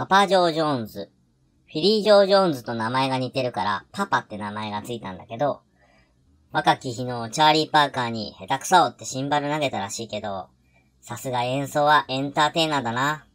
パパ・ジョー・ジョーンズ、フィリー・ジョー・ジョーンズと名前が似てるから、パパって名前がついたんだけど、若き日のチャーリー・パーカーに下手くそってシンバル投げたらしいけど、さすが演奏はエンターテイナーだな